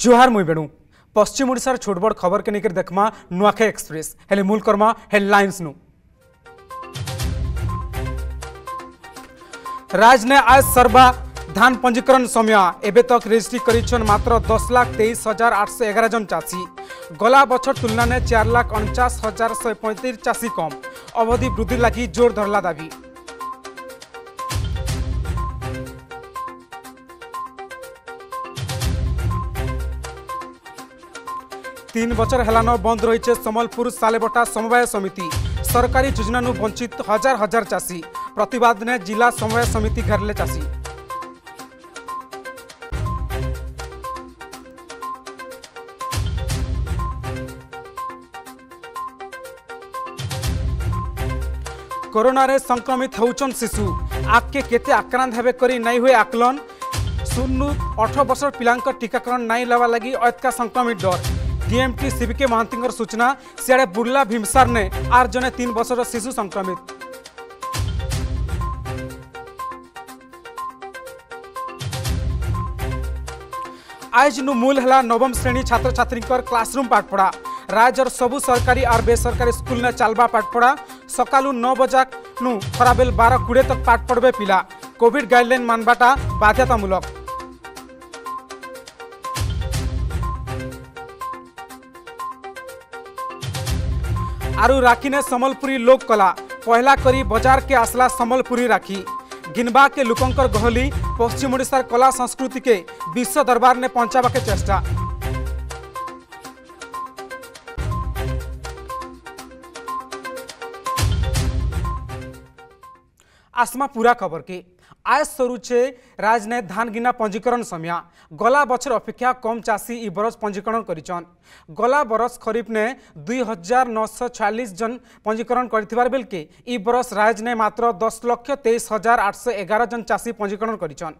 जुहार मुई बेणु पश्चिम ओडार छोट बड़ खबर के लेकर देखमा नुआखे एक्सप्रेस हेले मूल करमा नु राज ने आज सर्वा धान पंजीकरण समय एवं तक रेजिस्ट्री कर मात्र दस लाख तेईस हजार आठ सौ एगार जन चाषी गला बछर तुलना में चार लाख अणचाश हजार शहे पैंतीस चाषी कम अवधि वृद्धि लगी जोर धरला दाबी তিন বছর হেলান বন্ধ রয়েছে সম্বলপুর সালেবটা সমবায় সমিতি সরকারি যোজনানু বঞ্চিত হাজার হাজার চাষী প্রতবাদ নিয়ে জেলা সমবায় সমিতি ঘেরলে চাষী করোনার সংক্রমিত হচ্ছেন শিশু আগে কেতে আক্রান্ত হবে করে নাই হুয়ে আকলন শূন্য অঠর বছর পিলাঙ্ক টিকাকরণ নাই লওয়া লাগি অত্যা সংক্রমিত ডর डीएमटी सीबिके महांती सूचना सियाड़े बुर्ला भीमसार ने आर जने तीन बर्ष शिशु संक्रमित आज नु मूल है नवम श्रेणी छात्र छात्री क्लासरूम पाठपढ़ा राज्य सब सरकारी और बेसरकारी स्कूल ने चलवा पाठपढ़ा सका नौ बजा नु खराबेल बार कोड़े तक पाठ पढ़वे पिला कोविड गाइडलाइन मानवाटा बाध्यतामूलक आरु राखी ने समलपुरी लोक कला पहला करी बाजार के आसला समलपुरी राखी गिनबा के लोकंकर गहली पश्चिम ओडिशार कला संस्कृति के विश्व दरबार ने पहुंचावा के चेष्टा आसमा पूरा खबर के আয় সরুছে রাজনে ধান গিনা পঞ্জীকরণ সময়া গলা বছর অপেক্ষা কম চাষী ই বরস পঞ্জীকরণ করেছেন গলা বরস খরিফনে দুই হাজার নশো ছয়াল্লিশ জন পঞ্জীকরণ করবার বেলকে ই বরস রাজনে মাত্র দশ লক্ষ তেইশ হাজার আটশো এগারো জন চাষী পঞ্জীকরণ করেছেন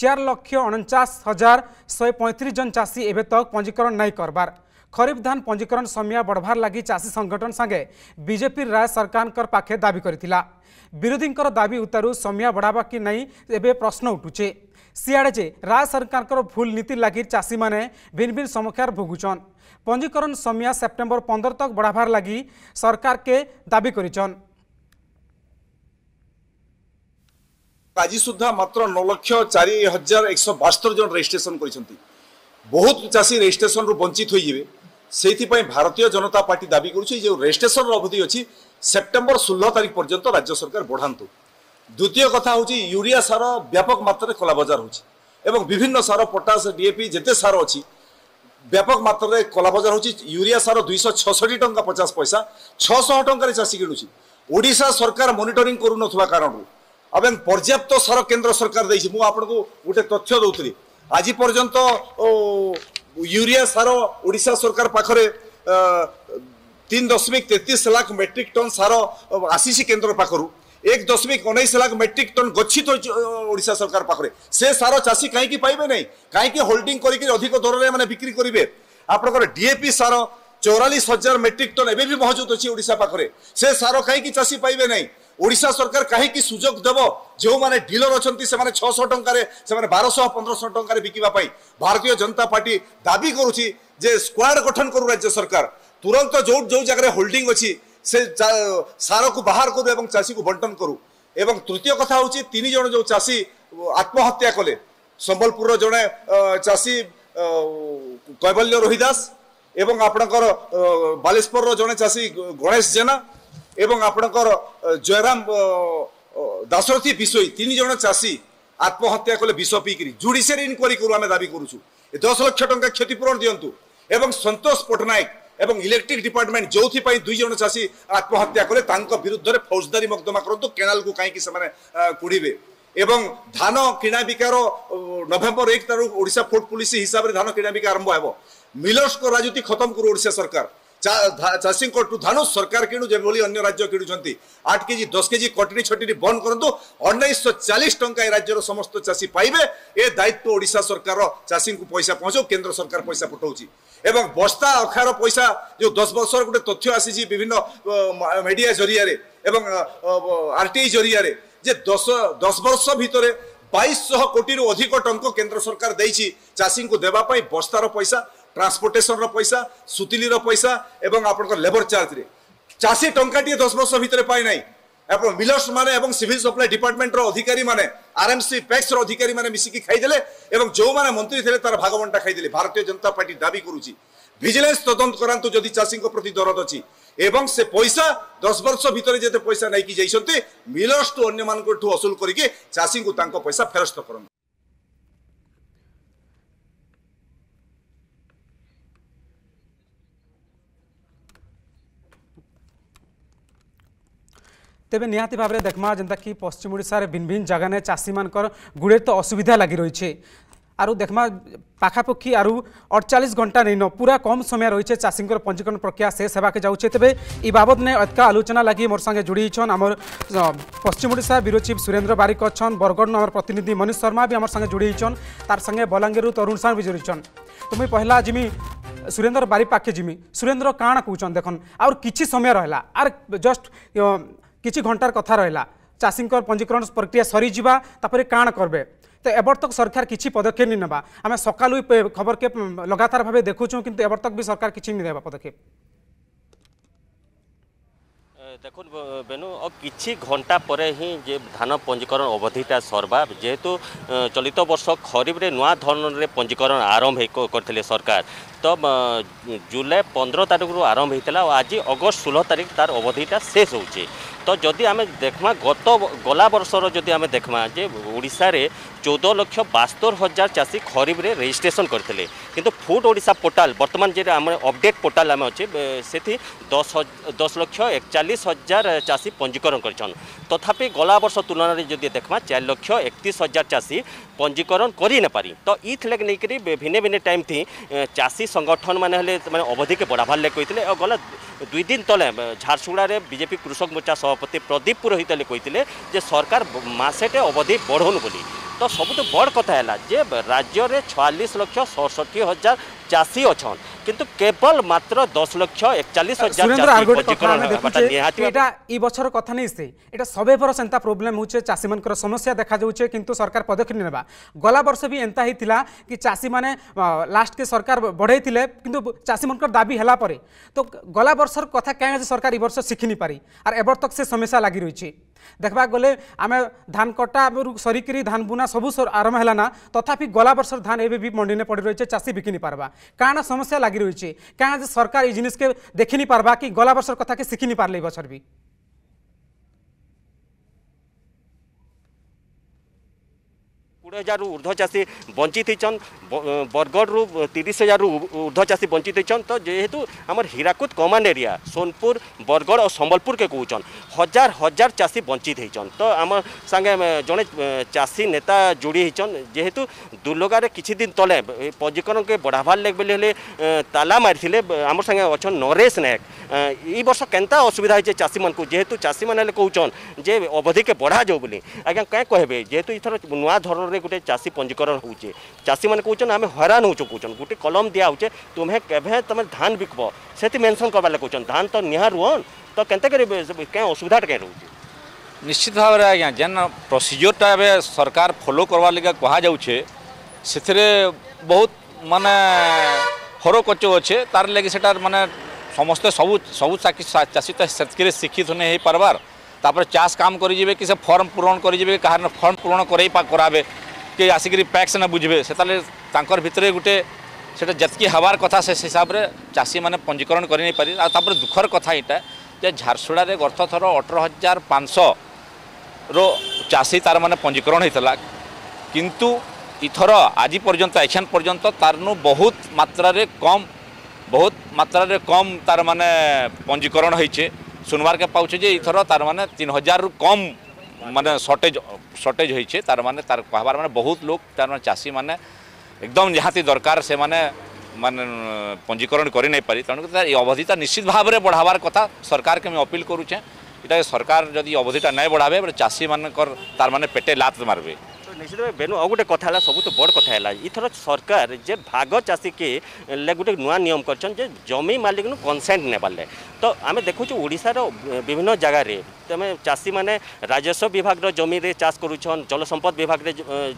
চার লক্ষ অনচাশ হাজার শহে পঁয়ত্রিশ জন চাষী এবে তক পঞ্জীকরণ নাই করবার খরিফ ধান পঞ্জীকরণ সময়া বড়বার লাগি চাষী সংগঠন সাগে বিজেপি রাজ্য সরকারঙ্কর পাখে দাবি করেছিলা ବିରୋଧୀଙ୍କର ଦାବି ଉତ୍ତାରୁ ସମୟ ବଢ଼ାବା କି ନାହିଁ ଏବେ ପ୍ରଶ୍ନ ଉଠୁଛେ ସିଆଡ଼େ ଯେ ରାଜ ସରକାରଙ୍କର ଭୁଲ ନୀତି ଲାଗି ଚାଷୀମାନେ ଭିନ୍ ଭିନ୍ ସମସ୍ୟାର ଭୋଗୁଛନ୍ ପଞ୍ଜୀକରଣ ସମୟ ସେପ୍ଟେମ୍ବର ପନ୍ଦର ତକ୍ ବଢ଼ାବାର ଲାଗି ସରକାରକେ ଦାବି କରିଛନ୍ ଆଜି ସୁଦ୍ଧା ମାତ୍ର ନଅ ଲକ୍ଷ ଚାରି ହଜାର ଏକଶହ ବାସ୍ତରି ଜଣ ରେଜିଷ୍ଟ୍ରେସନ କରିଛନ୍ତି ବହୁତ ଚାଷୀ ରେଜିଷ୍ଟ୍ରେସନରୁ ବଞ୍ଚିତ ହୋଇଯିବେ ସେଇଥିପାଇଁ ଭାରତୀୟ ଜନତା ପାର୍ଟି ଦାବି କରୁଛି ଯେଉଁ ରେଜିଷ୍ଟ୍ରେସନର ଅବଧି ଅଛି সেপ্টেম্বর ষোলো তারিখ পর্যন্ত রাজ্য সরকার বঢ়ান্তু দ্বিতীয় কথা হচ্ছে ইউরিয়া সার ব্যাপক মাত্রায় কলাবজার হচ্ছে এবং বিভিন্ন সার পটাশ ডিএপি যেতে সার অছি ব্যাপক মাত্রায় কলাবজার হচ্ছে ইউরিয়া সার দুইশ ছষট্টি টাকা পচাশ পয়সা ছশ টাকার চাষী কিণুছি ওড়শা সরকার মনিটরিং করুন কারণ এবং পর্যাপ্ত সার কেন্দ্র সরকার দিয়েছে মু আপনার গোটে তথ্য দৌলি আজ পর্যন্ত ইউরিয়া সার ওড়শা সরকার পাখে তিন দশমিক তেত্রিশ লাখ মেট্রিক টন সার আসিছি কেন্দ্র পাখু এক দশমিক উনিশ লাখ মেট্রিক টন গচ্ছিত ওড়শা সরকার পাখে সে সার চাষী কাইকি পাইবে না কাইকি হোল্ডিং করি অধিক দরের মানে বিক্রি করবে আপনার ডিএপি সার চৌরাশ হাজার মেট্রিক টন এবে মহজুদ অছি পাখে সে সার কাইকি চাষী পাইবে না ওড়শা সরকার কী সুযোগ দেব যে ডিলর অনেক সে ছশ টাকার সে বারোশ পনেরোশো টাকার বিকা ভারতীয় জনতা পার্টি দাবি করুছি যে স্কোয়াড গঠন করু রাজ্য সরকার ତୁରନ୍ତ ଯେଉଁ ଯେଉଁ ଜାଗାରେ ହୋଲ୍ଡିଂ ଅଛି ସେ ସାରକୁ ବାହାର କରୁ ଏବଂ ଚାଷୀକୁ ବଣ୍ଟନ କରୁ ଏବଂ ତୃତୀୟ କଥା ହେଉଛି ତିନି ଜଣ ଯେଉଁ ଚାଷୀ ଆତ୍ମହତ୍ୟା କଲେ ସମ୍ବଲପୁରର ଜଣେ ଚାଷୀ କୈବଲ୍ୟ ରୋହିଦାସ ଏବଂ ଆପଣଙ୍କର ବାଲେଶ୍ୱରର ଜଣେ ଚାଷୀ ଗଣେଶ ଜେନା ଏବଂ ଆପଣଙ୍କର ଜୟରାମ ଦାଶରଥୀ ବିଷୋଇ ତିନି ଜଣ ଚାଷୀ ଆତ୍ମହତ୍ୟା କଲେ ବିଷ ପିଇକିରି ଜୁଡ଼ିସିଆରି ଇନକ୍ୱାରି କରୁ ଆମେ ଦାବି କରୁଛୁ ଏ ଦଶ ଲକ୍ଷ ଟଙ୍କା କ୍ଷତିପୂରଣ ଦିଅନ୍ତୁ ଏବଂ ସନ୍ତୋଷ ପଟ୍ଟନାୟକ এবং ଇଲେକ୍ଟ୍ରିକ୍ ଡିପାର୍ଟମେଣ୍ଟ ଯେଉଁଥିପାଇଁ ଦୁଇ ଜଣ ଚାଷୀ ଆତ୍ମହତ୍ୟା କଲେ ତାଙ୍କ ବିରୁଦ୍ଧରେ ଫୌଜଦାରୀ ମକଦ୍ଦମା କରନ୍ତୁ କେନାଲକୁ କାହିଁକି ସେମାନେ କୁଡ଼ିବେ ଏବଂ ଧାନ କିଣାବିକାର ନଭେମ୍ବର ଏକ ତାରିଖ ଓଡ଼ିଶା ଫୁଡ୍ ପୋଲିସି ହିସାବରେ ଧାନ କିଣାବିକା ଆରମ୍ଭ ହେବ ମିଲର୍ସଙ୍କ ରାଜୁତି ଖତମ କରୁ ଓଡ଼ିଶା ସରକାର ଚାଷୀଙ୍କଠୁ ଧାନ ସରକାର କିଣୁ ଯେଭଳି ଅନ୍ୟ ରାଜ୍ୟ କିଣୁଛନ୍ତି ଆଠ କେଜି ଦଶ କେଜି କଟେରୀ ଛଟେରୀ ବନ୍ଦ କରନ୍ତୁ ଉଣେଇଶହ ଚାଳିଶ ଟଙ୍କା ଏ ରାଜ୍ୟର ସମସ୍ତ ଚାଷୀ ପାଇବେ ଏ ଦାୟିତ୍ୱ ଓଡ଼ିଶା ସରକାର ଚାଷୀଙ୍କୁ ପଇସା ପହଞ୍ଚାଉ କେନ୍ଦ୍ର ସରକାର ପଇସା ପଠାଉଛି ଏବଂ ବସ୍ତା ଅଖାର ପଇସା ଯେଉଁ ଦଶ ବର୍ଷର ଗୋଟେ ତଥ୍ୟ ଆସିଛି ବିଭିନ୍ନ ମିଡ଼ିଆ ଜରିଆରେ ଏବଂ ଆର୍ଟିଆଇ ଜରିଆରେ ଯେ ଦଶ ଦଶ ବର୍ଷ ଭିତରେ বাইশশহ কোটি অধিক টঙ্ক কেন্দ্র সরকার দিয়েছি চাষী দেওয়া বস্তার পয়সা ট্রান্সপোর্টেসনর পয়সা সুতিলির পয়সা এবং আপনার লেবর চার্জরে চাষী টঙ্কাটিয়ে দশ বর্ষ ভিতরে পাই নাই এবং মিলর্স মানে এবং সিভিল সপ্লাই ডিপার্টমেন্টর অধিকারী মানে আরএমসি প্যাক্সর অধিকারী মানে মিশিকি খাইদেলে এবং যে মন্ত্রী লে তার ভাগবন্টা খাইদেলে ভারতীয় জনতা পার্টি দাবি করুছি ভিজিলেন্স তদন্ত করান্তু যদি চাষী প্রতি দরদ অ এবং সে পয়সা দশ বর্ষ ভিতরে যেতে পয়সা নাইকি যাই টু অন্য মানুষ অসুল করি চাষী তাঙ্ক পয়সা ফেরস্ত করুন ତେବେ ନିହାତି ଭାବରେ ଦେଖମା ଯେନ୍ତାକି ପଶ୍ଚିମ ଓଡ଼ିଶାରେ ଭିନ୍ ଭିନ୍ ଜାଗାନେ ଚାଷୀମାନଙ୍କର ଗୁଡ଼େ ତ ଅସୁବିଧା ଲାଗି ରହିଛେ ଆରୁ ଦେଖମା ପାଖାପାଖି ଆରୁ ଅଠଚାଳିଶ ଘଣ୍ଟା ନେଇନ ପୁରା କମ୍ ସମୟ ରହିଛେ ଚାଷୀଙ୍କର ପଞ୍ଜୀକରଣ ପ୍ରକ୍ରିୟା ଶେଷ ହେବାକେ ଯାଉଛେ ତେବେ ଇ ବାବଦନେ ଅତ୍କା ଆଲୋଚନା ଲାଗି ମୋର ସାଙ୍ଗେ ଯୋଡ଼ି ହେଇଛନ୍ ଆମର ପଶ୍ଚିମ ଓଡ଼ିଶା ବ୍ୟୁରୋ ଚିଫ୍ ସୁରେନ୍ଦ୍ର ବାରିକ ଅଛନ୍ ବରଗଡ଼ନ ଆମର ପ୍ରତିନିଧି ମନୀଷ ଶର୍ମା ବି ଆମର ସାଙ୍ଗେ ଯୋଡ଼ି ହେଇଛନ୍ ତାର ସାଙ୍ଗେ ବଲାଙ୍ଗୀରରୁ ତରୁଣ ସାର୍ ବି ଯୋଡ଼ିଛନ୍ ତ ମୁଇଁ ପହିଲା ଯିମି ସୁରେନ୍ଦ୍ର ବାରିକ ପାଖେ ଯିମି ସୁରେନ୍ଦ୍ର କାଣା କହୁଛନ୍ ଦେଖନ୍ ଆର୍ କିଛି ସମୟ ରହିଲା ଆର୍ ଜଷ୍ଟ কিছু ঘণ্টার কথা রহলা চাষী পঞ্জীকরণ প্রক্রিয়া সরি যা তাপরে কাণ করবে তো এবর্তক সরকার কিছু পদক্ষেপ নি নেবা আমি সকালু খবরকে লগাতার ভাবে দেখুছু কিন্তু এবর্তক বি সরকার কিছু নি দেবা পদক্ষেপ দেখুন বেনু কিছু ঘণ্টা পরে হি যে ধান পঞ্জীকরণ অবধিটা সরবা যেহেতু চলিত বর্ষ খরিফরে নূ ধরনের পঞ্জীকরণ আরম্ভ করে সরকার তো জুলাই পনেরো তারিখর আরম্ভ হয়েছিল আজ অগস্ট ষোল তারিখ তার অবধিটা শেষ হচ্ছে তো যদি আমি দেখমা গত গলা বর্ষর যদি আমি দেখমা যে ওড়শারে চৌদ লক্ষ বাস্তর হাজার চাষী খরিফরে রেজিষ্ট্রেসন করে কিন্তু ফুড ওড়শা পোর্টাল বর্তমান যে আমার অপডেট পোর্টাল আমি অছে সেটি দশ দশ লক্ষ একচাশ হাজার চাষী পঞ্জীকরণ করেছেন তথাপি গলা বর্ষ তুলনায় যদি দেখমা চার লক্ষ একত্রিশ হাজার চাষী পঞ্জীকরণ করে নেপারি তো ইথ লাগে নেই ভিন্ন ভিন্ন টাইম থি চাষী সংগঠন মানে হলে মানে অবধিকে বড়াবার লাগে কে গলা দুই দিন তলে ঝারসুগুড়ার বিজেপি কৃষক মোর্চা সভাপতি প্রদীপ পুরোহিত যে সরকার মাসেটে অবধি বড়ুন বলে তো ସବୁଠୁ বড় কথা হল যে রাজ্যের ছয়াল্লিশ লক্ষ ଷଷଠି হাজার চাষী ଅଛନ୍ কিন্তু কেবল মাত্র দশ লক্ষ একচালিশ হাজার এটা এই বছর কথা নেই সে এটা সবে বরস এন্তা প্রোবলেম হচ্ছে চাষী মানকর সমস্যা দেখা যাচ্ছে কিন্তু সরকার পদক্ষেপ নেবা গলা বর্ষ বি এন্তা হয়েছিল কি চাষী মানে লাস্ট সরকার বড়াই কিন্তু চাষী মান দাবি হল পরে তো গলা বর্ষর কথা কেন সরকার এই বর্ষ শিখিনি পারি আর এবার তো সে সমস্যা লাগি রয়েছে देखा गले आम धान कटा सरिक धान बुना सब आरम्भ है ना तथापि गला बर्ष धान एवं भी मंडी में पड़ी रही है चाषी बिकि नहीं पार्बा कारण समस्या लगी रही है क्या सरकार ये जिनिस के पार्बा कि गला बर्षर कथ कि शिखी नहीं पारे बचर भी कोड़े हजार रु ऊर्ध चाषी बंची बरगड़ रू तीस हजार रु ऊर्ध चाषी बंचित तो जेहेतु आम हीराकूद कमान एरिया सोनपुर बरगड़ और सम्बलपुर के कौन हजार हजार चाषी वंचित हो तो आम सागे जड़े चाषी नेता जोड़ी हो जेहेतु दुर्लगार किसी दिन तले पंजीकरण के बढ़ावार लेक बोली ताला मारी आम सागे अच्छे नरेश नायक यर्ष के असुविधा हो चाषी मानक जेहेतु चाषी मैंने कौन जे अवधि के बढ़ा जाऊ बोली आज्ञा कहे जेहेतु ये नुआ धरण गोटे चाषी पंजीकरण होचे चाषी मैंने कौन आम हैरान हो कौन गोटे कलम दि तुम्हें कभी तुम धान बिकब से मेनसन करवा लगे धान तो निहाँ रुहन तो कैंते कर असुविधा कहीं रोज निश्चित भाव में आज्ञा जेन प्रोसीजरटा सरकार फलो करवा लगे कहुचे से बहुत मान हरकच अच्छे तार लगे से मैंने समस्ते सब सब चाषी तो से शिक्षित नहीं हो पार्बार तापर चाष काम करें कि फर्म पूरण करें कह फर्म पूरण करे কে আসিকি প্যাক্স না বুঝবে সেতলে তাঁর ভিতরে গোটে সেটা যেতকি হওয়ার কথা সে হিসাবে চাষী মানে পঞ্জীকরণ করে নাই পারি আর তাপরে দুঃখর কথা এটা যে ঝারসুড়ে গত থর অঠর হাজার পাঁচশর চাষী তার মানে পঞ্জীকরণ হয়েছিল কিন্তু ইথর আজি পর্যন্ত এখান পর্যন্ত তারনু বহুত মাত্রার কম বহুত মাত্রার কম তার মানে পঞ্জীকরণ হয়েছে শুনবারকে পাচ্ছে যে ইথর তার মানে তিন হাজার কম मान सर्टेज सर्टेज हो तार मान तार कहबार मैं बहुत लोग तार मैं चाषी मैंने एकदम जहाँ दरकार से मैंने मान पंजीकरण कर अवधि तो निश्चित भाव में बढ़ावार कथ सरकार के अपिल करुचे इटा सरकार जदि अवधिता नहीं बढ़ावे चाषी मानक तार मैंने पेटे लात मारे ନିଶ୍ଚିତ ଭାବେ ବେନୁ ଆଉ ଗୋଟେ କଥା ହେଲା ସବୁଠୁ ବଡ଼ କଥା ହେଲା ଏଥର ସରକାର ଯେ ଭାଗ ଚାଷୀକେ ଲେ ଗୋଟେ ନୂଆ ନିୟମ କରିଛନ୍ତି ଯେ ଜମି ମାଲିକନୁ କନସେଣ୍ଟ ନେବାରଲେ ତ ଆମେ ଦେଖୁଛୁ ଓଡ଼ିଶାର ବିଭିନ୍ନ ଜାଗାରେ ତମେ ଚାଷୀମାନେ ରାଜସ୍ୱ ବିଭାଗର ଜମିରେ ଚାଷ କରୁଛନ୍ ଜଳସମ୍ପଦ ବିଭାଗରେ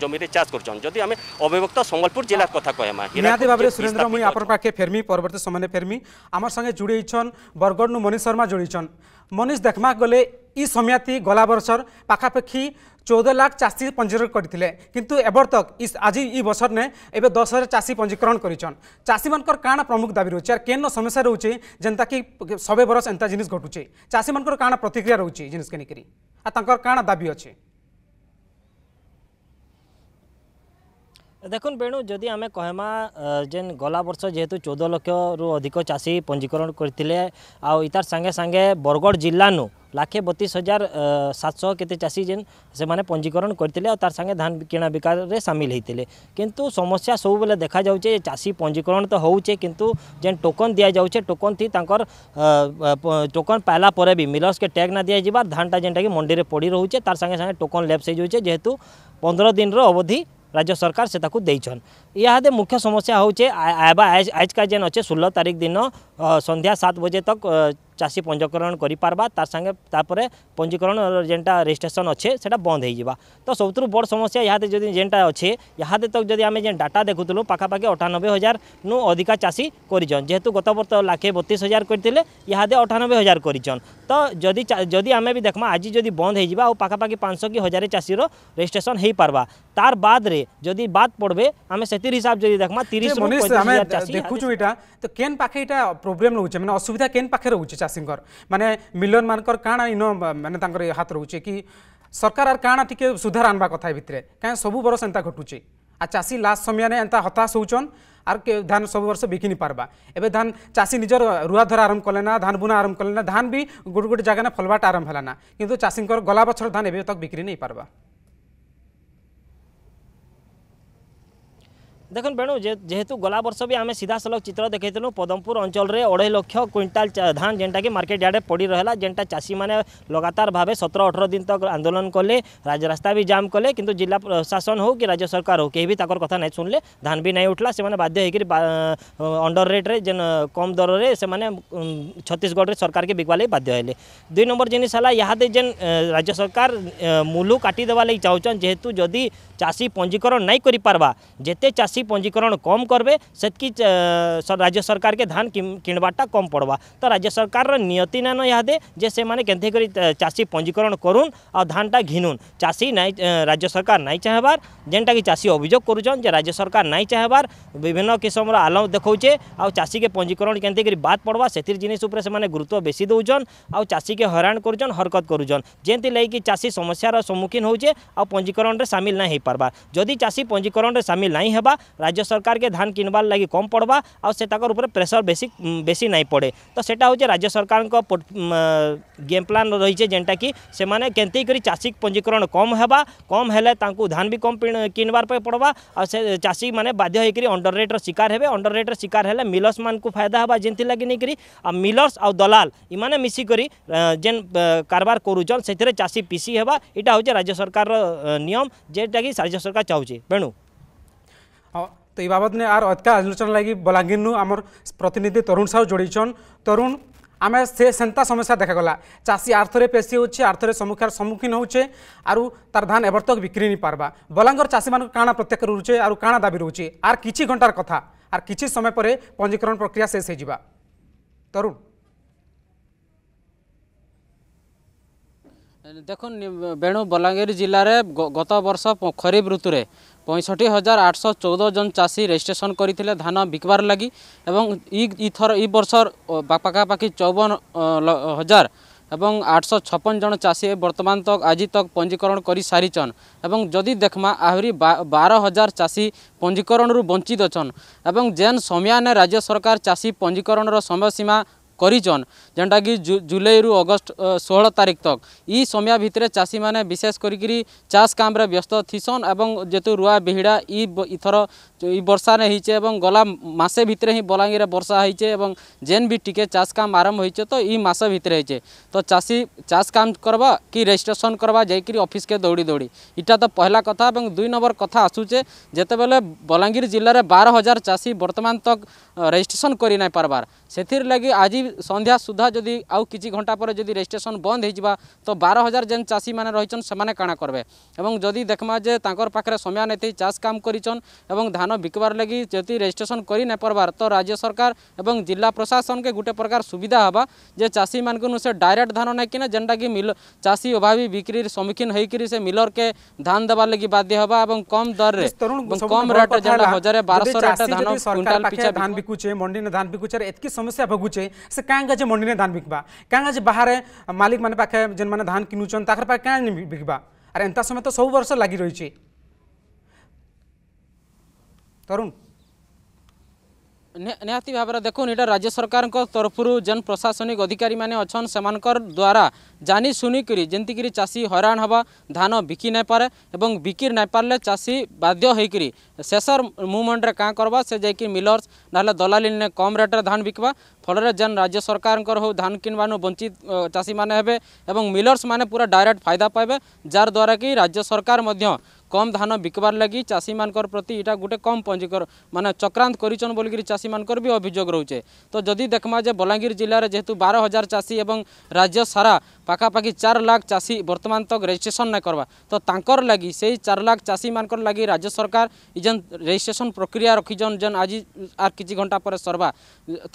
ଜମିରେ ଚାଷ କରୁଛନ୍ ଯଦି ଆମେ ଅବିଭକ୍ତ ସମ୍ବଲପୁର ଜିଲ୍ଲା କଥା କହେମା ନିହାତି ଭାବରେ ସୁରେନ୍ଦ୍ର ମୁଇଁ ଆପଣଙ୍କ ପାଖେ ଫେରମି ପରବର୍ତ୍ତୀ ସମୟରେ ଫେରମି ଆମର ସାଙ୍ଗେ ଯୁଡ଼େଇଛନ୍ ବରଗଡ଼ନୁ ମନୀଷ ଶର୍ମା ଯୋଡ଼ିଛନ୍ ମନୀଷ ଦେଖମା ଗଲେ ଇ ସମିଆତି ଗଲା ବର୍ଷର ପାଖାପାଖି চৌদ লাখ চাষী পঞ্জীকরণ করে কিন্তু এবার এবর্তক আজ ই বছর নে এবে দশ হাজার চাষী পঞ্জীকরণ করেছেন চাষী মানকর কাণ প্রমুখ দাবি রয়েছে আর কেন সমস্যা রয়েছে যেটা কি সবে বরস এটা জিনিস ঘটুছে চাষী মানকর কাণ প্রতিক্রিয়া রয়েছে জিনিসকে নিকি আর তাঁর কাণ দাবি অছে দেখুন ବେଣୁ ଯଦି ଆମେ କହିମା ଯେନ୍ ଗଲା ବର୍ଷ ଯେହେତୁ ଚଉଦ ଲକ୍ଷରୁ ଅଧିକ ଚାଷୀ ପଞ୍ଜୀକରଣ କରିଥିଲେ ଆଉ ଇତାର সাগে ସାଙ୍ଗେ ବରଗଡ଼ ଜିଲ୍ଲାନୁ লাখে বতিশ হাজার সাতশহ কেতে চাষী যেন সে পঞ্জীকরণ করে আর তার সাথে ধান কিনা বিকারে সামিল হয়েছে কিন্তু সমস্যা সবুলে দেখা যাচ্ছে যে চাষী পঞ্জীকরণ তো হচ্ছে কিন্তু যে টোকন দিয়া যাচ্ছে টোকন থি তাঁর টোকন পাইলা পরে বি মিলসকে ট্যাগ না দিয়া যাবার ধানটা যেটা কি মন্ডিরে পড়ি রয়েছে তার সাথে সাথে টোকন লেপস হয়ে যাচ্ছে যেহেতু পনেরো দিনর অবধি राज्य सरकार से देन इहादे मुख्य समस्या हूँ आबा आज, आज का जेन अच्छे षोलह तारीख दिन संध्या सात बजे तक চাষী পঞ্জীকরণ করে পার্বা তার সাথে তারপরে পঞ্জীকরণ যেটা রেজিষ্ট্রেসন অছে সেটা বন্ধ হয়ে যা তো সবুঠ বড় সমস্যা ইহাতে যদি যেটা অছে ইহাতে তো যদি আমি যে ডাটা দেখুলু পাখাপাখি অঠানব্বই হাজার নু অধিকা চাষী করেছেন যেহেতু গত বর্ত লাখে বতিশ হাজার করে ইহাতে অঠানব্বই হাজার করেছেন তো যদি যদি আমি বি দেখমা আজ যদি বন্ধ হয়ে যা পাখাপাখি পাঁচশো কি হাজার চাষীর রেজিষ্ট্রেসন হয়ে পার্বা তার বাদরে যদি বাদ পড়বে আমি সেটির হিসাব যদি দেখমা তিরিশ দেখুছু এটা তো কেন পাখে এটা প্রোব্লেম রয়েছে মানে অসুবিধা কেন পাখে রয়েছে ଚାଷୀଙ୍କର ମାନେ ମିଲନ୍ ମାନଙ୍କର କାଣା ଇନ ମାନେ ତାଙ୍କର ହାତ ରହୁଛେ କି ସରକାର ଆର୍ କାଣା ଟିକେ ସୁଧାର ଆନବା କଥା ଏ ଭିତରେ କାହିଁ ସବୁ ବର୍ଷ ଏନ୍ତା ଘଟୁଛେ আর চাষী লাস্ট সময়ে এটা হতাশ হচ্ছন আর ধান সবু বর্ষ বিকি নি পারবা এবে ধান চাষী নিজের রুয়া ধরা আরম্ভ কলে না ধান বুনা আরম্ভ কলে না ধান বি গোটে গোটে জায়গা ফলবাটা আরম্ভ হল না কিন্তু চাষীঙ্কর গলা বছর ধান এবে তক বিক্রি নেই পারবা देख बेणु जेहेतु गला बर्ष भी आम सीधा सल चित्र देखेलु पदमपुर अंचल में अढ़े लक्ष क्विंटाल धान जेनटा कि मार्केट इे पड़ रहा जेनटा चाषी मैंने लगातार भाव सतर अठर दिन तक आंदोलन कले राजस्ता भी जाम कले कि जिला प्रशासन हो कि राज्य सरकार हो कहीं भी तक कथ नहीं शुणिले धान भी नहीं उठला से बाध्य होकर अंडर रेट्रे जेन कम दर से छत्तीशगढ़ सरकार के बिकवा बाध्य दुई नंबर जिनसा यहादे जेन राज्य सरकार मुलू काटिदेवा लगी चाहूँ जेहेतु जदि चाषी पंजीकरण नहीं करते चाषी पंजीकरण कम करेंगे सेतकी राज्य सरकार के धान किणवाटा कम पड़वा तो राज्य सरकार नियति नान यादे जे से चाषी पंजीकरण करुन आ धानटा घिनुन चाषी नाई राज्य सरकार नाई चाहबार जेनटा कि चाषी अभियोग कर राज्य सरकार नाई चाहबार विभिन्न किसम आलम देखे आ चाषी के पंजीकरण के बाद पड़वा से जिनिस गुरुत्व बेसी दौन आ चाषी के हराण कर हरकत करुचन जेनती लगे चाषी समस्या सम्मुखीन होचे आ पंजीकरण में सामिल ना हो पार्बार जदि चाषी पंजीकरण में सामिल ना होगा राज्य सरकार के धान किनबार लगी कम पड़वा आ प्रेसर बेसी बेसी नहीं पड़े तो सेटा हूँ राज्य सरकार गेम प्लान रही जेनटा कि से चाषी पंजीकरण कम है कम हेले धान भी कम किनबार पड़वा आ चाषी मैंने बाध्य होकर अंडर रेट्र शिकार हे अंडर रेट्र शिकार हेले मिलर्स मान को फायदा हे जेनती लगे नहीं मिलर्स आ दलाल इमाने मिसिक जेन कारबार करुचन से चाषी पिसी हवा यहाँ हूँ राज्य सरकार नियम जेटा कि राज्य सरकार चाहिए बेणु अ तोय બાબત મે આર અતકા આજલોચન લાગી બોલાગિનુ આમર પ્રતિનિધિ તरुण સાહ જોડીછન તरुण અમે સે સંતા સમસ્યા દેખા ગલા ચાસી આર્થરે પેસી હોચે આર્થરે સમુખાર સમુખિન હોચે આર તરધાન એવતક વિક્રી નઈ પરવા બોલાંગર ચાસીમાન કાના પ્રત્યક રુચે આર કાના દાવી રુચે આર કિચી ઘંટાર કથા આર કિચી સમય પરે પંજીકરણ પ્રક્રિયા સેસ હઈ જીવા તरुण દેખો બેણો બોલાંગર જિલ્લા રે ગતા વર્ષા ખરીફ ઋતુ રે পঁয়ষঠি হাজার আটশো চৌদ জন চাষী রেজিষ্ট্রেসন করে ধান বিকবার লাগি এবং ইথর ই বর্ষর পাখাপাখি চৌবন হাজার এবং আটশো ছপন জন চাষী বর্তমান তক আজি তক পঞ্জীকরণ করে সারিছন এবং যদি দেখমা আহরি বার হাজার চাষী পঞ্জীকরণ বঞ্চিত অছন এবং যেন সময়ানে রাজ্য সরকার চাষী পঞ্জীকরণর সময়সীমা করিছন যেটাকি জুলাইরু অগস্ট ষোহল তারিখ তক ই সময় ভিতরে চাষী মানে বিশেষ করি চাষ কামে ব্যস্ত থিসন এবং যেহেতু রুয়া বিহিড়া ই ইথর ই বর্ষা হয়েছে এবং গলা মাসে ভিতরে হি বলাঙ্গীরে বর্ষা হয়েছে এবং যেন বি টিকে চাষ কাম আরম্ভ হয়েছে তো ই মাস ভিতরে হয়েছে তো চাষী চাষ কাম করবা কি রেজিষ্ট্রেসন করবা যাইকি অফিসকে দৌড়ি দৌড়ি এটা তো পহলা কথা এবং দুই নম্বর কথা আসুছে যেতবে বলাঙ্গীর জেলার বার হাজার চাষী বর্তমান তক रेजिट्रेसन कर पार्बार से लगी आज सन्ध्या सुधा जदि आउ कि घंटा पर रेजिट्रेसन बंद हो तो बार हजार जेन चाषी मैंने रही से कण और जदि देखमा जे पाखे समय नहीं चाष कम कर धान बिकवार लगी जी रेजिट्रेसन कर पार्बार तो राज्य सरकार और जिला प्रशासन के गोटे प्रकार सुविधा हाँ जे चाषी मानू से डायरेक्ट धान नहीं किना जेनटा कि मिल चाषी अभावी बिक्री सम्मुखीन होकर से मिलर के धान देवार लगी बाध्य हाँ कम दर कम रेट हजार बारश रेट बिकुचे मंडी ने धान बिकुचे एतकी समस्या भोगुचे से कहीं जे मंडी ने धान बिकवा जे बाहर मालिक मान पाखे जेन मैंने धान किनुचन ताकर क्या बिकवा अरे एंता समय तो सब वर्ष लगी रही तरुण ନିହାତି ଭାବରେ ଦେଖୁନ୍ ଏଇଟା ରାଜ୍ୟ ସରକାରଙ୍କ ତରଫରୁ ଯେନ୍ ପ୍ରଶାସନିକ ଅଧିକାରୀମାନେ ଅଛନ୍ ସେମାନଙ୍କର ଦ୍ୱାରା ଜାନି ଶୁଣିକରି ଯେମିତିକିରି ଚାଷୀ ହଇରାଣ ହେବା ଧାନ ବିକି ନାଇଁପାରେ ଏବଂ ବିକି ନାଇଁପାରିଲେ ଚାଷୀ ବାଧ୍ୟ ହେଇକରି ଶେଷର ମୁଭମେଣ୍ଟରେ କାଁ କରବା ସେ ଯାଇକି ମିଲର୍ସ ନହେଲେ ଦଲାଲିନେ କମ୍ ରେଟ୍ରେ ଧାନ ବିକବା ଫଳରେ ଯେନ୍ ରାଜ୍ୟ ସରକାରଙ୍କର ହେଉ ଧାନ କିଣିବାରୁ ବଞ୍ଚିତ ଚାଷୀମାନେ ହେବେ ଏବଂ ମିଲର୍ସ ମାନେ ପୁରା ଡାଇରେକ୍ଟ ଫାଇଦା ପାଇବେ ଯାହାଦ୍ୱାରା କି ରାଜ୍ୟ ସରକାର ମଧ୍ୟ কম ধান বিকবার লাগি চাষী মানকর প্রতি এটা গোটে কম পঞ্জীকর মানে চক্রান্ত করছেন বলিকি চাষী মানকর বি অভিযোগ রয়েছে তো যদি দেখমা যে বলাঙ্গীর জেলার যেহেতু বারো হাজার চাষী এবং রাজ্য সারা পাখাপাখি চার লাখ চাষী বর্তমান তো রেজিষ্ট্রেসন না করবা তো তাঁকর লাগি সেই চার লাখ চাষী মানকর লাগি রাজ্য সরকার ইজন রেজিষ্ট্রেসন প্রক্রিয়া রখিছন যেন আজ আর কিছু ঘন্টা পরে সরবা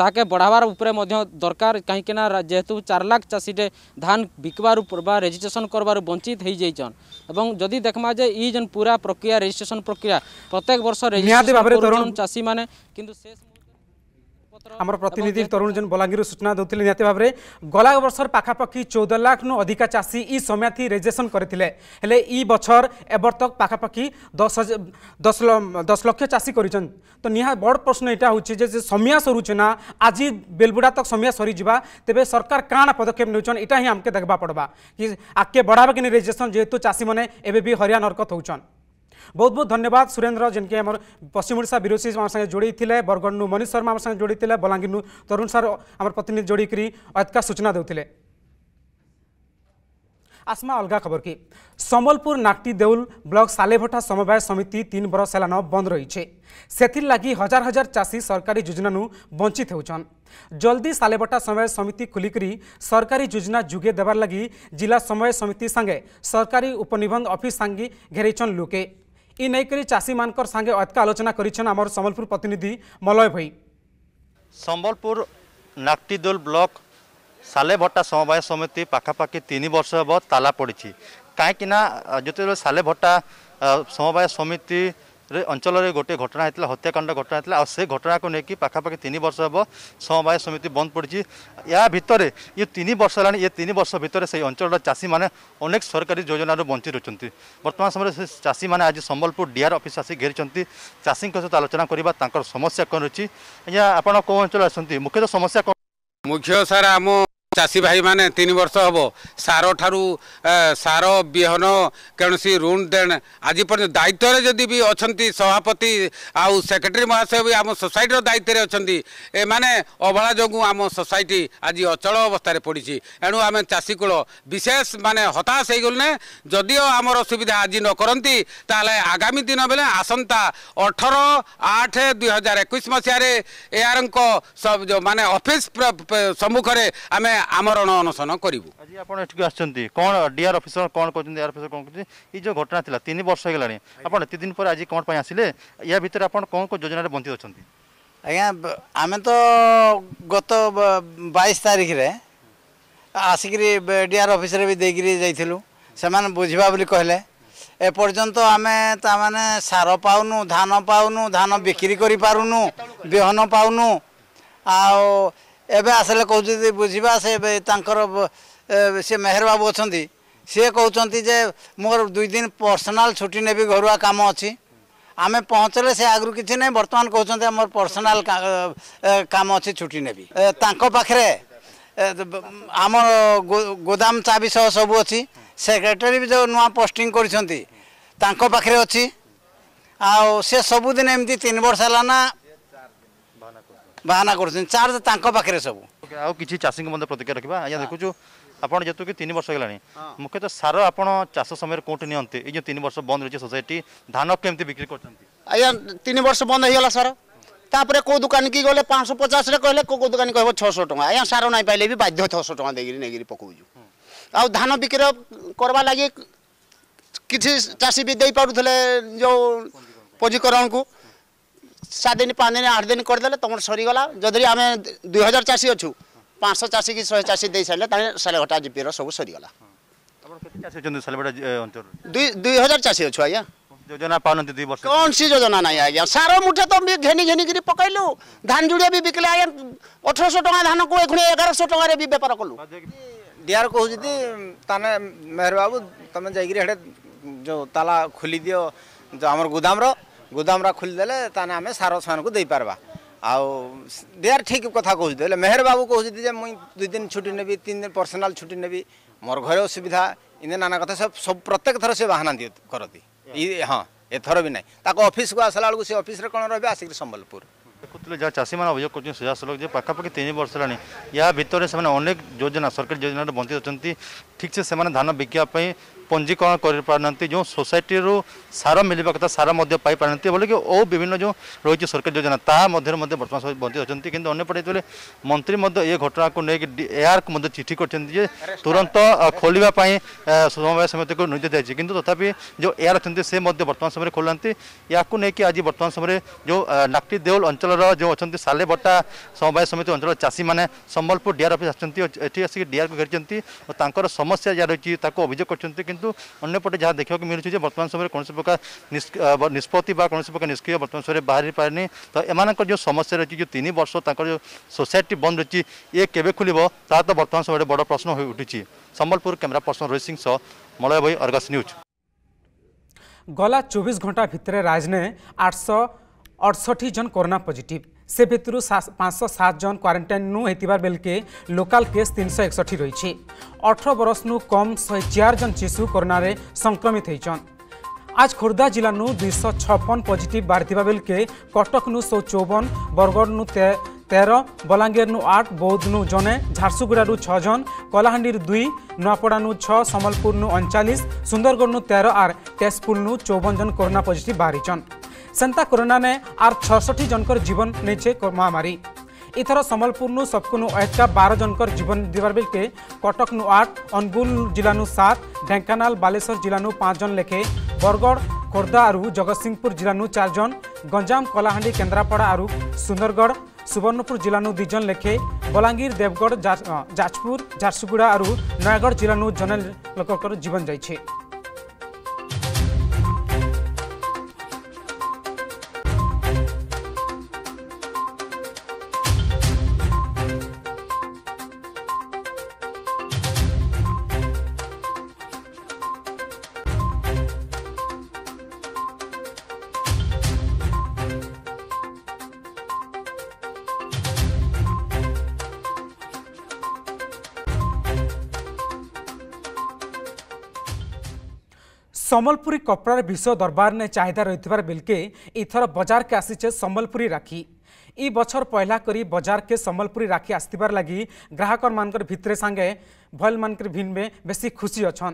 তাকে বড়াবার উপরে মধ্য দরকার কাহিঁকি না যেহেতু চার লাখ চাষীটে ধান বিকবার বা রেজিষ্ট্রেসন করবার বঞ্চিত হয়ে যাইছন এবং যদি দেখমা যে ই যেন পুরা প্রক্রিয়া রেজিষ্ট্রেসন প্রক্রিয়া প্রত্যেক বর্ষ রেজিষ্ট্রেসন চাষী মানে কিন্তু শেষ आम प्रतिनिधि तरुण जन बलांगीर सूचना दूसरे निहती भाव में गला बर्षर पखापाखि चौदह लाख नु अधिका चाषी इ समय थी रेजेसन करते इ बछर एबर तक पखापाखि दस हजार दस लक्ष चाषी कर तो निहा बड़ प्रश्न यहाँ हूँ समय सरुचे आज बेलबुड़ा तक समय सरी जा तेरे सरकार काण पदक्षेप नौचन यहाँ ही आमके देखा पड़वा कि आगे बढ़ावा कि रेजेसन जेहेतु चाषी मैंने एवं भी हरियाण हरकत होचन बहुत बहुत धन्यवाद सुरेन्द्र जेके आम पश्चिम विरोसी थिले बरगणनु मनीष शर्मा जोडी थिले बलाङ् तरुण प्रतिनिधि करी अध्का सूचना देउथिले आसमा अलगा खबर कि सम्बलपुर देउल ब्लक सालेभटा समवाय समिति तिन बर सेलान बन्द रहिले लागि हजार हजार चासी सरकारीोजन वंचित होचन जल्दी सालेभटा समवाय समिति खोलिक सरकारी योजना जुगे देबार लागि जिला समवाय समिति संगे सरकारी उपनिबंध अफिस संगे घेराइन् लोके ଇ ନେଇକରି ଚାଷୀମାନଙ୍କର ସାଙ୍ଗେ ଅତ୍କ ଆଲୋଚନା କରିଛନ୍ ଆମର ସମ୍ବଲପୁର ପ୍ରତିନିଧି ମଲୟ ଭାଇ ସମ୍ବଲପୁର ନାକ୍ତିଦୋଲ ବ୍ଲକ ସାଲେଭଟ୍ଟା ସମବାୟ ସମିତି ପାଖାପାଖି ତିନି ବର୍ଷ ହେବ ତାଲା ପଡ଼ିଛି କାହିଁକିନା ଯେତେବେଳେ ସାଲେଭଟ୍ଟା ସମବାୟ ସମିତି ଅଞ୍ଚଳରେ ଗୋଟିଏ ଘଟଣା ହେଇଥିଲା ହତ୍ୟାକାଣ୍ଡ ଘଟଣା ହେଇଥିଲା ଆଉ ସେ ଘଟଣାକୁ ନେଇକି ପାଖାପାଖି ତିନି ବର୍ଷ ହେବ ସମବାୟ ସମିତି ବନ୍ଦ ପଡ଼ିଛି ଏହା ଭିତରେ ଇଏ ତିନି ବର୍ଷ ହେଲାଣି ଏ ତିନି ବର୍ଷ ଭିତରେ ସେହି ଅଞ୍ଚଳର ଚାଷୀମାନେ ଅନେକ ସରକାରୀ ଯୋଜନାରୁ ବଞ୍ଚି ରହୁଛନ୍ତି ବର୍ତ୍ତମାନ ସମୟରେ ସେ ଚାଷୀମାନେ ଆଜି ସମ୍ବଲପୁର ଡିଆର୍ ଅଫିସ୍ ଆସି ଘେରିଛନ୍ତି ଚାଷୀଙ୍କ ସହିତ ଆଲୋଚନା କରିବା ତାଙ୍କର ସମସ୍ୟା କ'ଣ ରହିଛି ଆଜ୍ଞା ଆପଣ କେଉଁ ଅଞ୍ଚଳରେ ଅଛନ୍ତି ମୁଖ୍ୟତଃ ସମସ୍ୟା କ'ଣ ମୁଖ୍ୟ ସାର୍ ଆମ ଚାଷୀ ଭାଇମାନେ ତିନି ବର୍ଷ ହେବ ସାର ଠାରୁ ସାର ବିହନ କୌଣସି ଋଣ ଦେଣ ଆଜି ପର୍ଯ୍ୟନ୍ତ ଦାୟିତ୍ୱରେ ଯଦି ବି ଅଛନ୍ତି ସଭାପତି ଆଉ ସେକ୍ରେଟାରୀ ମହାଶୟ ବି ଆମ ସୋସାଇଟିର ଦାୟିତ୍ୱରେ ଅଛନ୍ତି ଏମାନେ ଅବହେଳା ଯୋଗୁଁ ଆମ ସୋସାଇଟି ଆଜି ଅଚଳ ଅବସ୍ଥାରେ ପଡ଼ିଛି ଏଣୁ ଆମେ ଚାଷୀକୂଳ ବିଶେଷ ମାନେ ହତାଶ ହେଇଗଲୁନେ ଯଦିଓ ଆମର ସୁବିଧା ଆଜି ନ କରନ୍ତି ତାହେଲେ ଆଗାମୀ ଦିନ ବେଳେ ଆସନ୍ତା ଅଠର ଆଠ ଦୁଇ ହଜାର ଏକୋଇଶ ମସିହାରେ ଏଆରଙ୍କ ମାନେ ଅଫିସ୍ ସମ୍ମୁଖରେ ଆମେ আমরণ অনশন করবু আজ আপনার এটি আসছেন কোণ ডিআর অফিসর কোণ করছেন এয়ার অফিসর কোণ করছেন এই যে ঘটনা লা তিন বর্ষ হয়ে গেল আপনার এত দিন পরে আজ কোণ পাই আসলে ইয়া ভিতরে আপনার কোণ কোণ যোজনার বঞ্চিত অনেক আজ্ঞা আমি তো গত বাইশ তারিখে আসিকি ডিআর অফিসরে বি দিয়ে যাইলু সে বুঝবা বলে কহিলেন এপর্যন্ত আমি তাৰমানে সাৰ পাওনু ধান পাওনু ধান বিক্ৰী কৰি পাৰুনু বিহন পাওনু আৰু ଏବେ ଆସିଲେ କହୁଛନ୍ତି ବୁଝିବା ସେ ତାଙ୍କର ସେ ମେହେର ବାବୁ ଅଛନ୍ତି ସିଏ କହୁଛନ୍ତି ଯେ ମୋର ଦୁଇ ଦିନ ପର୍ସନାଲ୍ ଛୁଟି ନେବି ଘରୁଆ କାମ ଅଛି ଆମେ ପହଞ୍ଚିଲେ ସେ ଆଗରୁ କିଛି ନାହିଁ ବର୍ତ୍ତମାନ କହୁଛନ୍ତି ଆମର ପର୍ସନାଲ୍ କାମ ଅଛି ଛୁଟି ନେବି ତାଙ୍କ ପାଖରେ ଆମର ଗୋଦାମ ଚାବି ସହ ସବୁ ଅଛି ସେକ୍ରେଟାରୀ ବି ଯେଉଁ ନୂଆ ପୋଷ୍ଟିଂ କରିଛନ୍ତି ତାଙ୍କ ପାଖରେ ଅଛି ଆଉ ସେ ସବୁଦିନ ଏମିତି ତିନି ବର୍ଷ ହେଲା ନା ବାହାନା କରୁଛନ୍ତି ଚାର୍ଜ ତାଙ୍କ ପାଖରେ ସବୁ ଆଉ କିଛି ଚାଷୀଙ୍କୁ ମଧ୍ୟ ପ୍ରତିକ୍ରିୟା ରଖିବା ଆଜ୍ଞା ଦେଖୁଛୁ ଆପଣ ଯେହେତୁକି ତିନି ବର୍ଷ ହେଲାଣି ମୁଖ୍ୟତଃ ସାର ଆପଣ ଚାଷ ସମୟରେ କେଉଁଠି ନିଅନ୍ତି ଏଇ ଯେଉଁ ତିନି ବର୍ଷ ବନ୍ଦ ରହିଛି ସୋସାଇଟି ଧାନ କେମିତି ବିକ୍ରି କରୁଛନ୍ତି ଆଜ୍ଞା ତିନି ବର୍ଷ ବନ୍ଦ ହେଇଗଲା ସାର ତାପରେ କେଉଁ ଦୋକାନୀକି ଗଲେ ପାଞ୍ଚଶହ ପଚାଶରେ କହିଲେ କେଉଁ ଦୋକାନୀ କହିବ ଛଅଶହ ଟଙ୍କା ଆଜ୍ଞା ସାର ନାଇଁ ପାଇଲେ ବି ବାଧ୍ୟ ଛଅଶହ ଟଙ୍କା ଦେଇକିରି ନେଇକିରି ପକାଉଛୁ ଆଉ ଧାନ ବିକ୍ରି କରିବା ଲାଗି କିଛି ଚାଷୀ ବି ଦେଇପାରୁଥିଲେ ଯେଉଁ ପଞ୍ଜୀକରଣକୁ সাত দিন পাঁচ দিন আট দিন করে দেলে তোমার সরিগলা যদি আমি দুই হাজার চাষী অছু পাঁচশো চাষী কি শহে চাষী দিয়ে সারলে তাহলে সালেভটা জিপির সব সরিগলা দুই দুই হাজার চাষী অছু আজ্ঞা যোজনা পাওনাহাନ୍ତି ଦୁଇ ବର୍ଷ କୌଣସି ଯୋଜନା ନାହିଁ ଆଜ୍ଞା ସାର ମୁଠା ତ ଘେନି ଘେନିକିରି ପକାଇଲୁ ଧାନ ଯୁଡ଼ିଆ ବି ବିକିଲେ ଆଜ୍ଞା ଅଠରଶହ ଟଙ୍କା ଧାନକୁ ଏଖୁଣି ଏଗାରଶହ ଟଙ୍କାରେ ବି ବେପାର କଲୁ ଡିଆର କହୁଛନ୍ତି ତାନେ ମେହର ବାବୁ ତମେ ଯାଇକିରି ହେଡ଼େ ଯେଉଁ ତାଲା ଖୋଲିଦିଅ ଆମର ଗୋଦାମର ଗୋଦାମଟା ଖୋଲିଦେଲେ ତା ନାଁ ଆମେ ସାର ସେମାନଙ୍କୁ ଦେଇପାରିବା ଆଉ ଦେ ଆର୍ ଠିକ୍ କଥା କହୁଛନ୍ତି ହେଲେ ମେହେର ବାବୁ କହୁଛନ୍ତି ଯେ ମୁଇଁ ଦୁଇ ଦିନ ଛୁଟି ନେବି ତିନି ଦିନ ପର୍ସନାଲ୍ ଛୁଟି ନେବି ମୋର ଘରେ ଅସୁବିଧା ଏମିତି ନାନା କଥା ସବୁ ସବୁ ପ୍ରତ୍ୟେକ ଥର ସେ ବାହାନା ଦିଅ କରନ୍ତି ହଁ ଏଥର ବି ନାହିଁ ତାକୁ ଅଫିସକୁ ଆସିଲା ବେଳକୁ ସେ ଅଫିସରେ କ'ଣ ରହିବେ ଆସିକି ସମ୍ବଲପୁର ଦେଖୁଥିଲେ ଯାହା ଚାଷୀମାନେ ଅଭିଯୋଗ କରୁଛନ୍ତି ସିଧାସଳଖ ଯେ ପାଖାପାଖି ତିନି ବର୍ଷ ହେଲାଣି ଏହା ଭିତରେ ସେମାନେ ଅନେକ ଯୋଜନା ସରକାରୀ ଯୋଜନାରେ ବଞ୍ଚିତ ଅଛନ୍ତି ଠିକ୍ସେ ସେମାନେ ଧାନ ବିକିବା ପାଇଁ पंजीकरण कर जो सोसाइटी रु सार मिलवा कथा सारे बोल कि ओ विभिन्न जो रही सरकार योजना ताद बर्तमान समय बंदी अच्छा कि मंत्री ये घटना को लेकिन एयर को चिठी कर तुरंत खोलने समवाय समिति को निर्देश दिया कि तथापि जो एयर अच्छा से मैं बर्तमान समय खोल या लेकिन आज बर्तमान समय जो नाक्टी देवल अंचल जो अच्छा सालेबटा समवाय समिति अंचल चाषी मैंने संबलपुर डीआर अफिस्ट आसिक डीआर को घेरी और समस्या जहाँ रही अभियोग कर अन्यपटे जहाँ देखाको मुलुक बर्तमा निष्पत्ति प्रकार निष्क्रिय बर्तमान समयमा बाहि पारि तर जो समस्या जो तिन वर्ष तर सोसैटी बन्द रहेछ य के खोल ता त समय बड प्रश्न हो उठिस Sambalpur camera person Rohit Singh Sah Malay Argus news गला चौबिस घन्टा भित्र राइज आठ सौ जन कोरोना पोजिट ସେ ଭିତରୁ ପାଞ୍ଚଶହ ସାତ ଜଣ କ୍ୱାରେଣ୍ଟାଇନ୍ରୁ ହୋଇଥିବା ବେଲକେ ଲୋକାଲ୍ କେସ୍ ତିନିଶହ ଏକଷଠି ରହିଛି ଅଠର ବରଷରୁ କମ୍ ଶହେ ଚାରି ଜଣ ଶିଶୁ କରୋନାରେ ସଂକ୍ରମିତ ହୋଇଛନ୍ আজ খোর্ধা জেলানু দুইশ ছপন পজিটিভ বাহারি বেলকে কটক নু শো চৌবন বরগড় নু তের বলাঙ্গীর নু আট বৌদ্ধ নু জনে ঝারসুগুড়া নু ছজন কলাহান্ডি দুই নয়াপড়া নু ছ সম্বলপুর নু অনচাশ সুন্দরগড় নু তের আর তেজপুর নু চৌবন জন করোনা পজিটিভ বাহারিছন ସେନ୍ତା କରୋନାନେ ଆର୍ ଛଅଷଠି ଜଣଙ୍କର ଜୀବନ ନେଇଛେ ମହାମାରୀ ଏଥର ସମ୍ବଲପୁରନୁ ସବକୁନୁ ଏକା ବାର ଜନକର ଜୀବନ ଦେବାର ବେଲକେ କଟକନୁ ଆଠ ଅନୁଗୁଳ ଜିଲ୍ଲାନୁ ସାତ ଢେଙ୍କାନାଳ ବାଲେଶ୍ୱର ଜିଲ୍ଲାନୁ ପାଞ୍ଚ ଜଣ ଲେଖେ ବରଗଡ଼ ଖୋର୍ଦ୍ଧା ଆରୁ ଜଗତସିଂହପୁର ଜିଲ୍ଲାନୁ ଚାରି ଜଣ ଗଞ୍ଜାମ କଳାହାଣ୍ଡି କେନ୍ଦ୍ରାପଡ଼ା ଆରୁ ସୁନ୍ଦରଗଡ଼ ସୁବର୍ଣ୍ଣପୁର ଜିଲ୍ଲାନୁ ଦୁଇ ଜଣ ଲେଖେ ବଲାଙ୍ଗୀର ଦେବଗଡ଼ ଯାଜପୁର ଝାରସୁଗୁଡ଼ା ଆରୁ ନୟାଗଡ଼ ଜିଲ୍ଲାନୁ ଜଣେ ଲୋକଙ୍କର ଜୀବନ ଯାଇଛି समलपुरी कपड़ार विश्व दरबार ने चाहिदा रही बिल्के इथर बजार के आसीचे समलपुरी राखी इ बछर पहला करी बजार के समलपुरी राखी आसबार लगी ग्राहक मान भितरे सांगे भल मान भिन में बेस खुशी अच्छा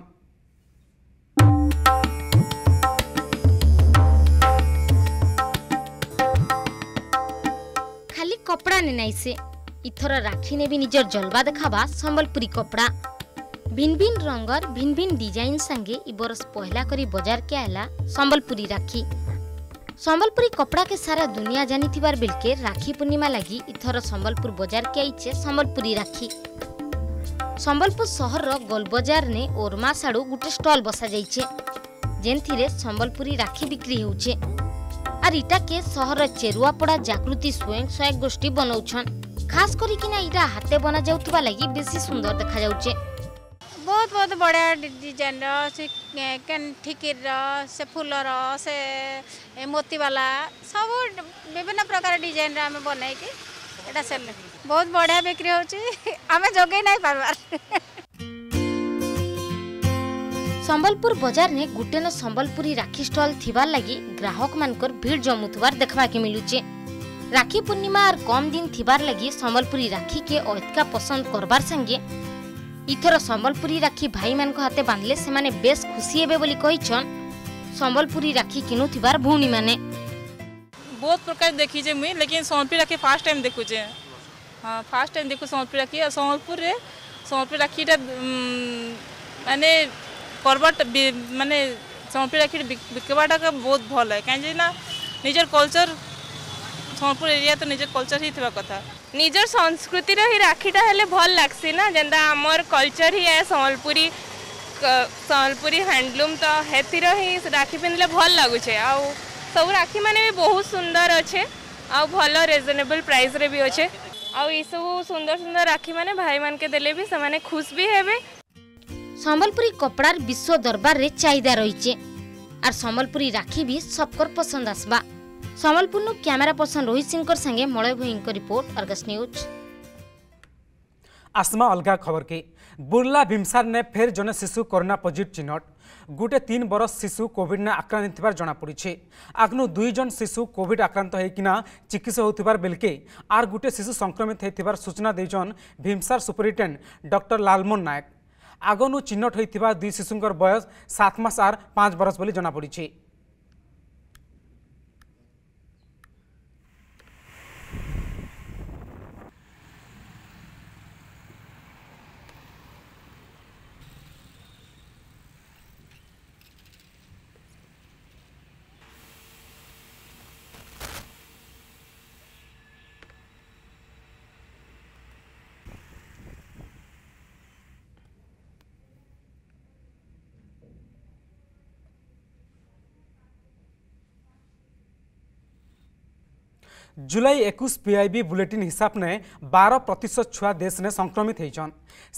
खाली कपड़ा ने नहीं से इथर राखी ने भी निजर जलवा देखाबा सम्बलपुरी कपड़ा ভিন ভিন রঙর ভিন ভিন ডিজাইন সাঙ্গে ই বরষ পহলা করে বজার কে আলা সম্বলপুরী রাখি সম্বলপুরী কপড়াকে সারা দুনিয়া জানিবার বেলকে রাখি পূর্ণিমা লাগি ইথর সম্বলপুর বজার কে আইছে সম্বলপুরী রাখি সম্বলপুর সহরর গোলবজার নে ওরমা সাড়ু গোটে স্টল বসা যাইছে যেথিরে সম্বলপুরী রাখি বিক্রি হচ্ছে আর ইটাকে সহর চেরুয়াপড়া জাগৃতি স্বয়ং সহায়ক গোষ্ঠী বনাউছন খাস করিকিনা ইটা হাতে বনা যাওয়া লাগি বেশি সুন্দর দেখা যাচ্ছে ବହୁତ ବହୁତ ବଢ଼ିଆ ଡିଜାଇନ୍ର ସେ ଠିକିର ସେ ଫୁଲର ସେ ମୋତିବାଲା ସବୁ ବିଭିନ୍ନ ପ୍ରକାର ଡିଜାଇନ୍ର ଆମେ ବନେଇକି ଏଇଟା ସେଲ୍ ବହୁତ ବଢ଼ିଆ ବିକ୍ରି ହେଉଛି ଆମେ ଯୋଗେଇ ନାହିଁ ପାର୍ବାର সম্বলপুর বজারে গোটেন সম্বলপুরী রাখি স্টল থিবার লাগি গ্রাহক মানকর ভিড় জমুথবার দেখবাকে মিলুছে রাখি পূর্ণিমা আর কম দিন থিবার লাগি সম্বলপুরী রাখি কে অধিকা পছন্দ করবার সঙ্গে इथर सम्बलपुरी राखी भाई मान हाते बांधले से बेस खुशी हे बोली सम्बलपुरी राखी किणुथबार भौणी मैंने बहुत प्रकार देखीचे मुई लेकिन सम्बलपुरी राखी फास्ट टाइम देखुचे हाँ फास्ट टाइम देखु सम्बलपुरी राखी सम्बलपुर सम्बलपुरी राखीटा मानने पर्वट मानने सम्बलपुरी राखी बिकवाटा बहुत भल है कहीं निजर कल्चर सम्बलपुर एरिया तो निजर कल्चर ही कथा ନିଜର ସଂସ୍କୃତିର ହିଁ ରାକ୍ଷୀଟା ହେଲେ ଭଲ ଲାଗ୍ସି ନା ଯେନ୍ତା ଆମର କଲଚର ହିଁ ଏ ସମ୍ବଲପୁରୀ ସମ୍ବଲପୁରୀ ହ୍ୟାଣ୍ଡଲୁମ୍ ତ ହେଥିର ହିଁ ରାକ୍ଷୀ ପିନ୍ଧିଲେ ଭଲ ଲାଗୁଛେ ଆଉ ସବୁ ରାକ୍ଷୀମାନେ ବି ବହୁତ ସୁନ୍ଦର ଅଛେ ଆଉ ଭଲ ରିଜନେବଲ୍ ପ୍ରାଇସ୍ରେ ବି ଅଛେ ଆଉ ଏସବୁ ସୁନ୍ଦର ସୁନ୍ଦର ରାକ୍ଷୀମାନେ ଭାଇମାନକେ ଦେଲେ ବି ସେମାନେ ଖୁସି ବି ହେବେ ସମ୍ବଲପୁରୀ କପଡ଼ାର ବିଶ୍ୱ ଦରବାରରେ ଚାହିଦା ରହିଛେ ଆର୍ ସମ୍ବଲପୁରୀ ରାକ୍ଷୀ ବି ସବକର ପସନ୍ଦ ଆସବା ସମ୍ବଲପୁରରୁ କ୍ୟାମେରା ପର୍ସନ ରୋହିତ ସିଂଙ୍କର ସାଙ୍ଗେ ମଳୟ ଭୋଇଙ୍କ ରିପୋର୍ଟ ଅର୍ଗସ୍ ନ୍ୟୁଜ୍ आसमा अलगा खबर की बुर्ला भीमसार ने फेर जने शिशु कोरोना पजिट चिन्हट गोटे तीन बरस शिशु कोविड ने आक्रांत जमापड़ी आगनु दुई जन शिशु कोविड आक्रांत होना चिकित्सा होथबार बेलके आर गोटे शिशु संक्रमित होथबार सूचना देजन भीमसार सुपरिटेड डॉक्टर लालमोहन नायक आगनु चिन्हट होई दुई शिशुंर बयस सात मास आर पाँच बरस बोली जमापड़ी जुलाई एकुश पीआईबी बुलेटिन हिसाब ने बार प्रतिशत छुआ देश ने संक्रमित होन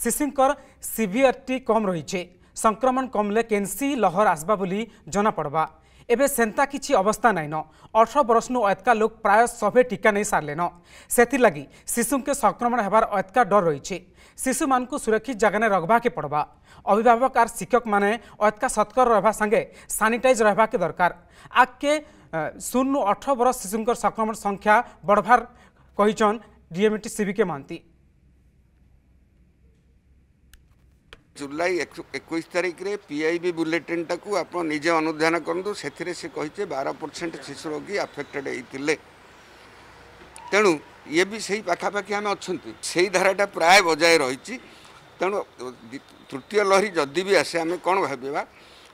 शिशुकर सीभीआरटी कम रही संक्रमण कमले केन्सी लहर आसवा बोली जनापड़वा पड़वा एवं सेन्ता किसी अवस्था नाइन अठर बरस नु अयत्का लोक प्राय सभे टीका नहीं सारे न से लगी शिशु के संक्रमण होबार अत्का डर रही शिशु मान सुरक्षित जगह रखा के पड़वा अभिभावक आर शिक्षक मैंने अयत्का सत्कर रहा संगे सानिटाइज रहा के दरकार आगे শূন্য অঠর বরষ শিশুঙ্কর সংক্রমণ সংখ্যা বড়ভার কহিছন ডিএমটি সিভিকে মহান্তি জুলাই একুশ তারিখে পিআইবি বুলেটিনটা আপনার নিজে অনুধান করতু সেথিরে সে কে বার পরসেন্ট শিশু রোগী আফেক্টেড হয়েছে তেণু ইয়ে বি সেই পাখাপাখি আমি অনেক সেই ধারাটা প্রায় বজায় রয়েছে তেণু তৃতীয় লহরি যদি বি আসে আমি কোণ ভাবা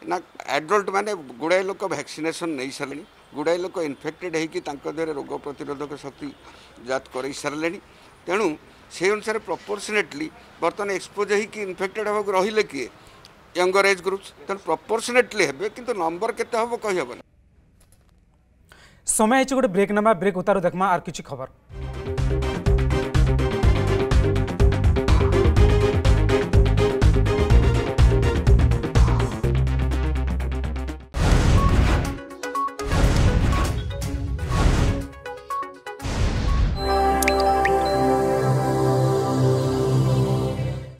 না আডল্ট মানে গুড়াই লোক ভ্যাকসিনেসন নেই সারে ଗୁଡ଼ାଏ ଲୋକ ଇନଫେକ୍ଟେଡ଼୍ ହୋଇକି ତାଙ୍କ ଦେହରେ ରୋଗ ପ୍ରତିରୋଧକ ଶକ୍ତି ଜାତ କରାଇ ସାରିଲେଣି ତେଣୁ ସେହି ଅନୁସାରେ ପ୍ରପୋର୍ସନେଟଲି ବର୍ତ୍ତମାନ ଏକ୍ସପୋଜ୍ ହୋଇକି ଇନଫେକ୍ଟେଡ଼୍ ହେବାକୁ ରହିଲେ କିଏ ୟଙ୍ଗର ଏଜ୍ ଗ୍ରୁପ୍ସ ତେଣୁ ପ୍ରପୋର୍ସନେଟଲି ହେବେ କିନ୍ତୁ ନମ୍ବର କେତେ ହେବ କହିହେବନି ସମୟ ହେଇଛି ଗୋଟେ ବ୍ରେକ୍ ନେବା ବ୍ରେକ୍ ଉତାରୁ ଦେଖମା ଆର୍ କିଛି ଖବର